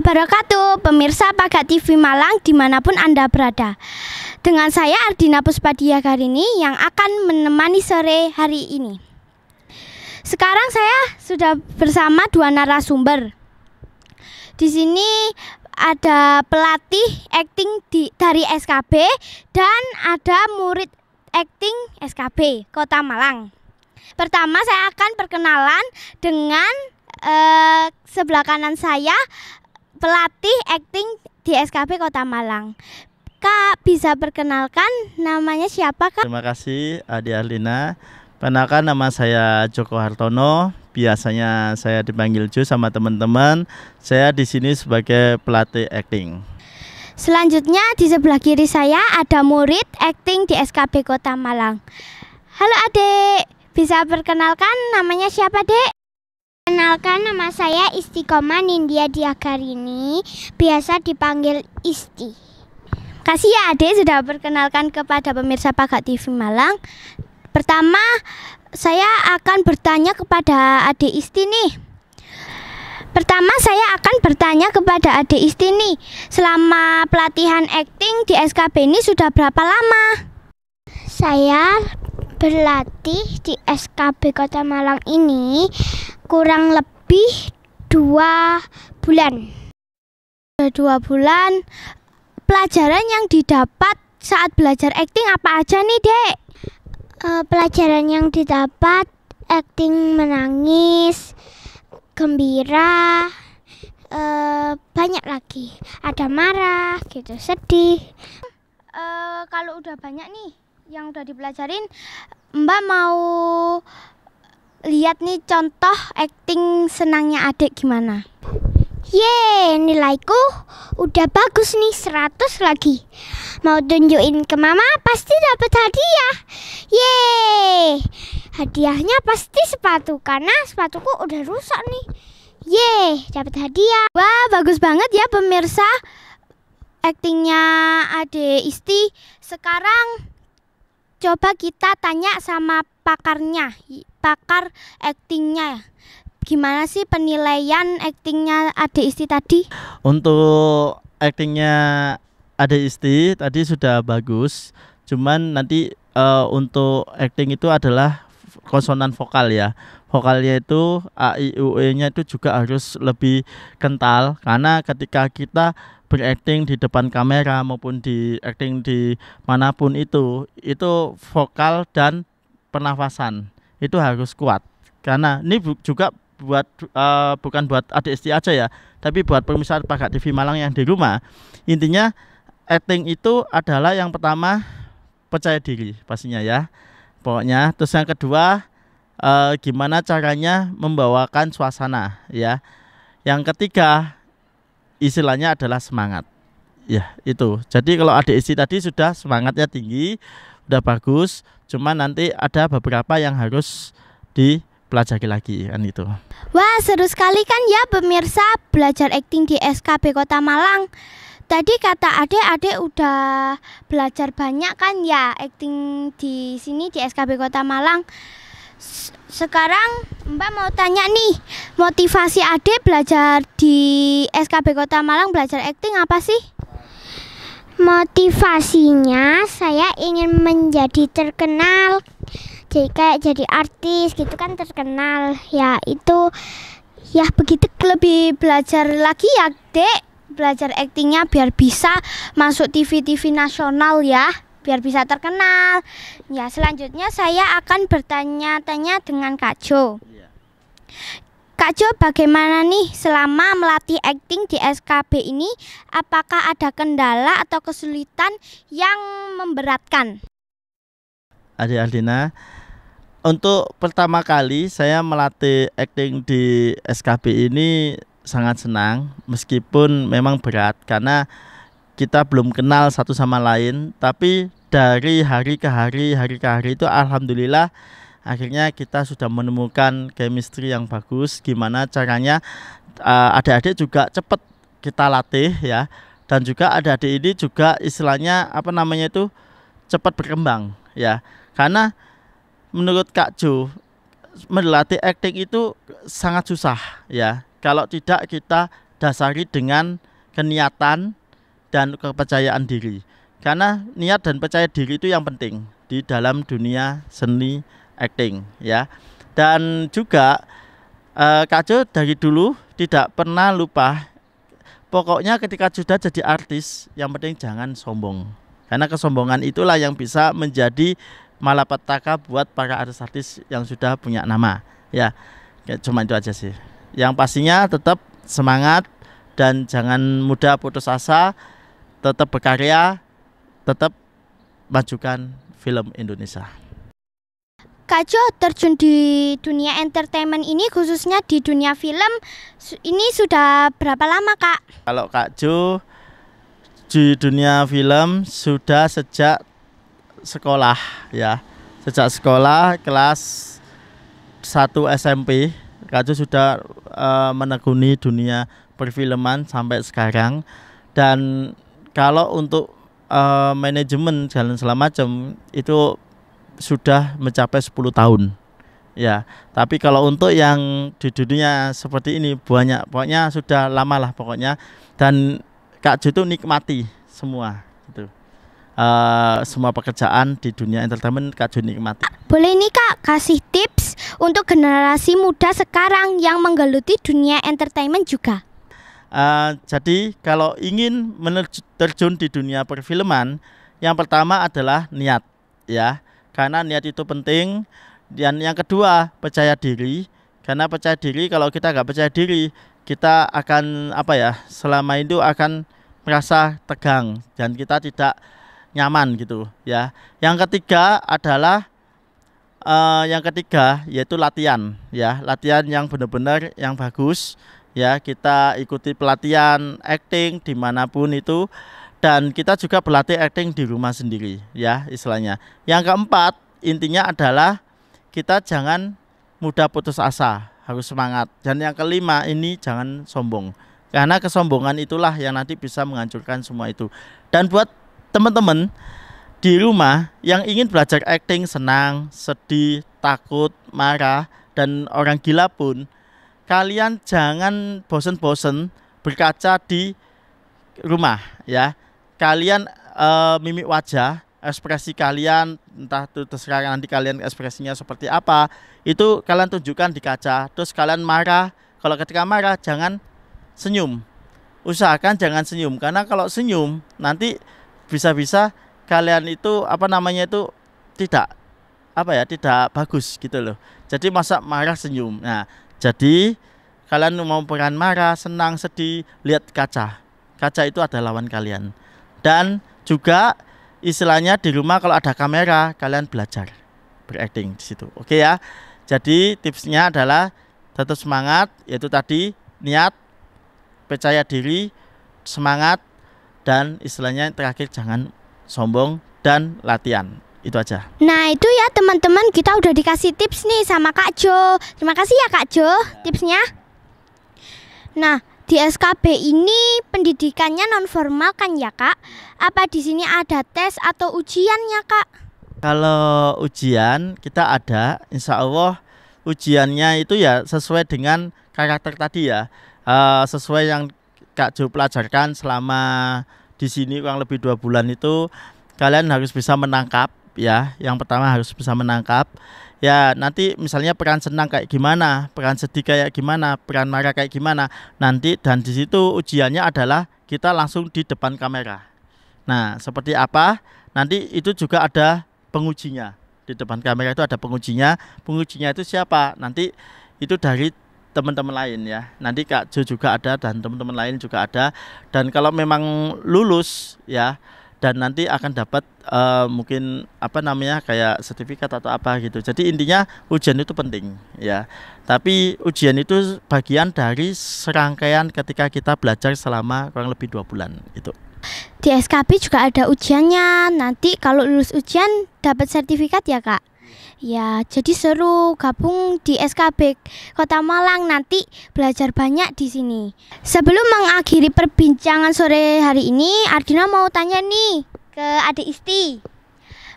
wabarakatuh Pemirsa Pagat TV Malang dimanapun Anda berada Dengan saya Ardina Puspadia Garini yang akan menemani sore hari ini Sekarang saya sudah bersama dua narasumber Di sini ada pelatih acting di, dari SKB dan ada murid acting SKB Kota Malang Pertama saya akan perkenalan dengan Uh, sebelah kanan saya pelatih akting di SKB Kota Malang. Kak, bisa perkenalkan namanya siapa, Kak? Terima kasih, Adi Arlina. Perkenalkan nama saya Joko Hartono. Biasanya saya dipanggil Jo sama teman-teman. Saya di sini sebagai pelatih akting. Selanjutnya di sebelah kiri saya ada murid akting di SKB Kota Malang. Halo Adik, bisa perkenalkan namanya siapa, Dek? Perkenalkan nama saya Istiqomah Nindya Diagarini, biasa dipanggil Isti. Kasih ya Ade sudah perkenalkan kepada pemirsa Pagak TV Malang. Pertama, saya akan bertanya kepada Ade Isti nih. Pertama saya akan bertanya kepada Ade Isti nih, selama pelatihan akting di SKB ini sudah berapa lama? Saya berlatih di SKB Kota Malang ini kurang lebih dua bulan. Dua bulan pelajaran yang didapat saat belajar acting apa aja nih dek? Uh, pelajaran yang didapat acting menangis, gembira, uh, banyak lagi. Ada marah, gitu, sedih. Uh, kalau udah banyak nih, yang udah dipelajarin Mbak mau lihat nih contoh acting senangnya adik gimana? Ye, nilaiku udah bagus nih 100 lagi. Mau tunjukin ke mama pasti dapat hadiah. Ye. Hadiahnya pasti sepatu karena sepatuku udah rusak nih. Ye, dapat hadiah. Wah, bagus banget ya pemirsa. actingnya Ade Isti sekarang coba kita tanya sama pakarnya, pakar aktingnya. Gimana sih penilaian aktingnya Ade Isti tadi? Untuk aktingnya Ade Isti tadi sudah bagus, cuman nanti uh, untuk acting itu adalah konsonan vokal ya vokalnya itu a i u e nya itu juga harus lebih kental karena ketika kita berakting di depan kamera maupun di acting di manapun itu itu vokal dan pernafasan itu harus kuat karena ini juga buat uh, bukan buat adik isti aja ya tapi buat pemirsa pakai TV Malang yang di rumah intinya acting itu adalah yang pertama percaya diri pastinya ya pokoknya terus yang kedua uh, gimana caranya membawakan suasana ya. Yang ketiga istilahnya adalah semangat. Ya, itu. Jadi kalau adik isi tadi sudah semangatnya tinggi, udah bagus, cuma nanti ada beberapa yang harus dipelajari lagi kan itu. Wah, seru sekali kan ya pemirsa belajar akting di SKB Kota Malang. Tadi kata adik-adik udah belajar banyak kan ya akting di sini di SKB Kota Malang sekarang Mbak mau tanya nih, motivasi Ade belajar di SKB Kota Malang belajar akting apa sih? Motivasinya saya ingin menjadi terkenal. Jadi kayak jadi artis gitu kan terkenal. Ya itu ya begitu lebih belajar lagi ya, Dek. Belajar aktingnya biar bisa masuk TV-TV nasional ya biar bisa terkenal. Ya, selanjutnya saya akan bertanya-tanya dengan Kak Jo. Iya. Kak Jo, bagaimana nih selama melatih acting di SKB ini? Apakah ada kendala atau kesulitan yang memberatkan? Adik Aldina, untuk pertama kali saya melatih acting di SKB ini sangat senang meskipun memang berat karena kita belum kenal satu sama lain tapi dari hari ke hari hari ke hari itu alhamdulillah akhirnya kita sudah menemukan chemistry yang bagus gimana caranya uh, adik-adik juga cepat kita latih ya dan juga adik-adik ini juga istilahnya apa namanya itu cepat berkembang ya karena menurut Kak Jo melatih acting itu sangat susah ya kalau tidak kita dasari dengan keniatan dan kepercayaan diri. Karena niat dan percaya diri itu yang penting di dalam dunia seni acting ya. Dan juga eh, Jo dari dulu tidak pernah lupa pokoknya ketika sudah jadi artis yang penting jangan sombong. Karena kesombongan itulah yang bisa menjadi malapetaka buat para artis-artis yang sudah punya nama. Ya, ya cuma itu aja sih. Yang pastinya tetap semangat dan jangan mudah putus asa tetap berkarya, tetap majukan film Indonesia. Kak Jo terjun di dunia entertainment ini khususnya di dunia film ini sudah berapa lama Kak? Kalau Kak Jo di dunia film sudah sejak sekolah ya. Sejak sekolah kelas 1 SMP Kak Jo sudah uh, menekuni dunia perfilman sampai sekarang dan kalau untuk uh, manajemen jalan segala macam itu sudah mencapai 10 tahun. Ya, tapi kalau untuk yang di dunia seperti ini banyak pokoknya sudah lama lah pokoknya dan Kak Ju itu nikmati semua gitu. Uh, semua pekerjaan di dunia entertainment Kak Jun nikmati. Boleh nih Kak kasih tips untuk generasi muda sekarang yang menggeluti dunia entertainment juga? Uh, jadi kalau ingin terjun di dunia perfilman, yang pertama adalah niat, ya. Karena niat itu penting. Dan yang kedua percaya diri. Karena percaya diri, kalau kita nggak percaya diri, kita akan apa ya? Selama itu akan merasa tegang dan kita tidak nyaman gitu, ya. Yang ketiga adalah uh, yang ketiga yaitu latihan, ya. Latihan yang benar-benar yang bagus ya kita ikuti pelatihan acting dimanapun itu dan kita juga berlatih acting di rumah sendiri ya istilahnya yang keempat intinya adalah kita jangan mudah putus asa harus semangat dan yang kelima ini jangan sombong karena kesombongan itulah yang nanti bisa menghancurkan semua itu dan buat teman-teman di rumah yang ingin belajar acting senang sedih takut marah dan orang gila pun kalian jangan bosen-bosen berkaca di rumah ya. Kalian e, mimik wajah ekspresi kalian entah itu terserah nanti kalian ekspresinya seperti apa itu kalian tunjukkan di kaca terus kalian marah kalau ketika marah jangan senyum usahakan jangan senyum karena kalau senyum nanti bisa-bisa kalian itu apa namanya itu tidak apa ya tidak bagus gitu loh jadi masa marah senyum nah jadi kalian mau pengen marah, senang, sedih, lihat kaca. Kaca itu ada lawan kalian. Dan juga istilahnya di rumah kalau ada kamera kalian belajar beracting di situ. Oke ya. Jadi tipsnya adalah tetap semangat yaitu tadi niat, percaya diri, semangat dan istilahnya terakhir jangan sombong dan latihan itu aja. Nah itu ya teman-teman kita udah dikasih tips nih sama Kak Jo. Terima kasih ya Kak Jo ya. tipsnya. Nah di SKB ini pendidikannya non formal kan ya Kak? Ya. Apa di sini ada tes atau ujiannya Kak? Kalau ujian kita ada, Insya Allah ujiannya itu ya sesuai dengan karakter tadi ya, uh, sesuai yang Kak Jo pelajarkan selama di sini kurang lebih dua bulan itu kalian harus bisa menangkap ya. Yang pertama harus bisa menangkap. Ya, nanti misalnya peran senang kayak gimana, peran sedih kayak gimana, peran marah kayak gimana. Nanti dan di situ ujiannya adalah kita langsung di depan kamera. Nah, seperti apa? Nanti itu juga ada pengujinya. Di depan kamera itu ada pengujinya. Pengujinya itu siapa? Nanti itu dari teman-teman lain ya. Nanti Kak Jo juga ada dan teman-teman lain juga ada. Dan kalau memang lulus ya, dan nanti akan dapat uh, mungkin apa namanya kayak sertifikat atau apa gitu. Jadi intinya ujian itu penting ya. Tapi ujian itu bagian dari serangkaian ketika kita belajar selama kurang lebih dua bulan itu. Di SKP juga ada ujiannya. Nanti kalau lulus ujian dapat sertifikat ya kak? Ya, jadi seru gabung di SKB Kota Malang nanti belajar banyak di sini. Sebelum mengakhiri perbincangan sore hari ini, Ardina mau tanya nih ke Adik Isti.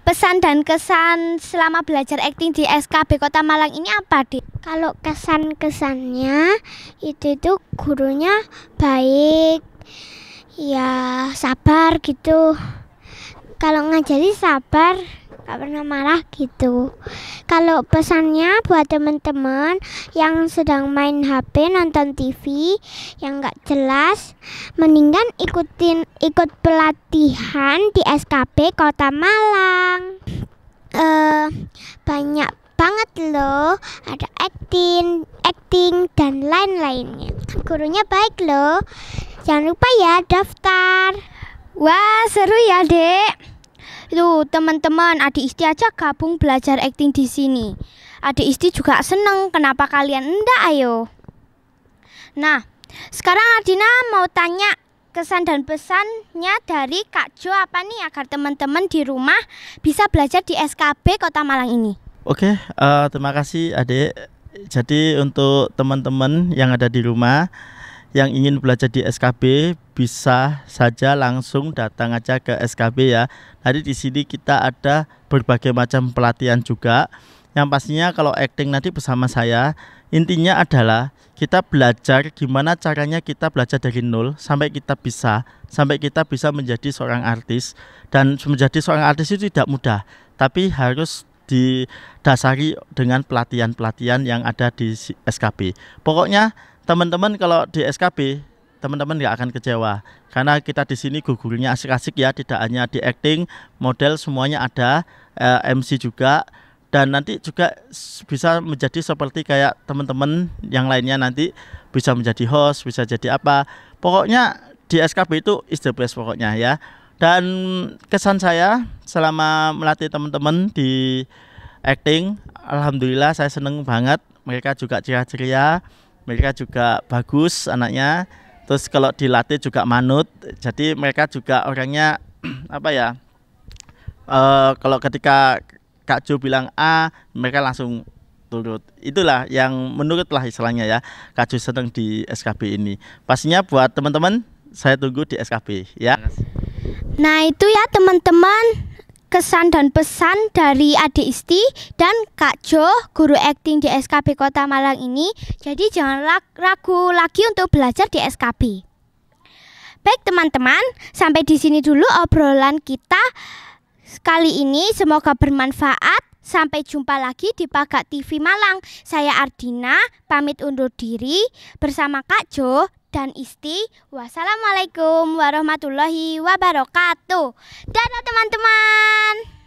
Pesan dan kesan selama belajar akting di SKB Kota Malang ini apa, Dik? Kalau kesan-kesannya itu itu gurunya baik, ya sabar gitu. Kalau ngajari sabar, nggak pernah marah gitu kalau pesannya buat teman-teman yang sedang main HP nonton TV yang nggak jelas mendingan ikutin ikut pelatihan di SKP Kota Malang eh banyak banget loh ada acting acting dan lain-lainnya gurunya baik loh jangan lupa ya daftar wah seru ya dek itu teman-teman, adik Isti aja gabung belajar acting di sini. Adik Isti juga seneng, kenapa kalian enggak ayo? Nah, sekarang Adina mau tanya kesan dan pesannya dari Kak Jo apa nih agar teman-teman di rumah bisa belajar di SKB Kota Malang ini. Oke, uh, terima kasih Adik. Jadi untuk teman-teman yang ada di rumah yang ingin belajar di SKB bisa saja langsung datang aja ke SKB ya. Nanti di sini kita ada berbagai macam pelatihan juga. Yang pastinya kalau acting nanti bersama saya, intinya adalah kita belajar gimana caranya kita belajar dari nol sampai kita bisa, sampai kita bisa menjadi seorang artis. Dan menjadi seorang artis itu tidak mudah, tapi harus didasari dengan pelatihan-pelatihan yang ada di SKB. Pokoknya teman-teman kalau di SKB teman-teman nggak akan kecewa karena kita di sini gugurnya asik-asik ya tidak hanya di acting model semuanya ada eh, MC juga dan nanti juga bisa menjadi seperti kayak teman-teman yang lainnya nanti bisa menjadi host bisa jadi apa pokoknya di SKB itu is the best pokoknya ya dan kesan saya selama melatih teman-teman di acting alhamdulillah saya seneng banget mereka juga ceria-ceria mereka juga bagus anaknya terus kalau dilatih juga manut jadi mereka juga orangnya apa ya uh, kalau ketika Kak Jo bilang A mereka langsung turut itulah yang menurutlah istilahnya ya Kak Jo sedang di SKB ini pastinya buat teman-teman saya tunggu di SKB ya nah itu ya teman-teman kesan dan pesan dari adik Isti dan Kak Jo, guru akting di SKB Kota Malang ini. Jadi jangan ragu lagi untuk belajar di SKB. Baik teman-teman, sampai di sini dulu obrolan kita kali ini. Semoga bermanfaat. Sampai jumpa lagi di Pagak TV Malang. Saya Ardina, pamit undur diri bersama Kak Jo dan Isti. Wassalamualaikum warahmatullahi wabarakatuh. Dadah teman-teman.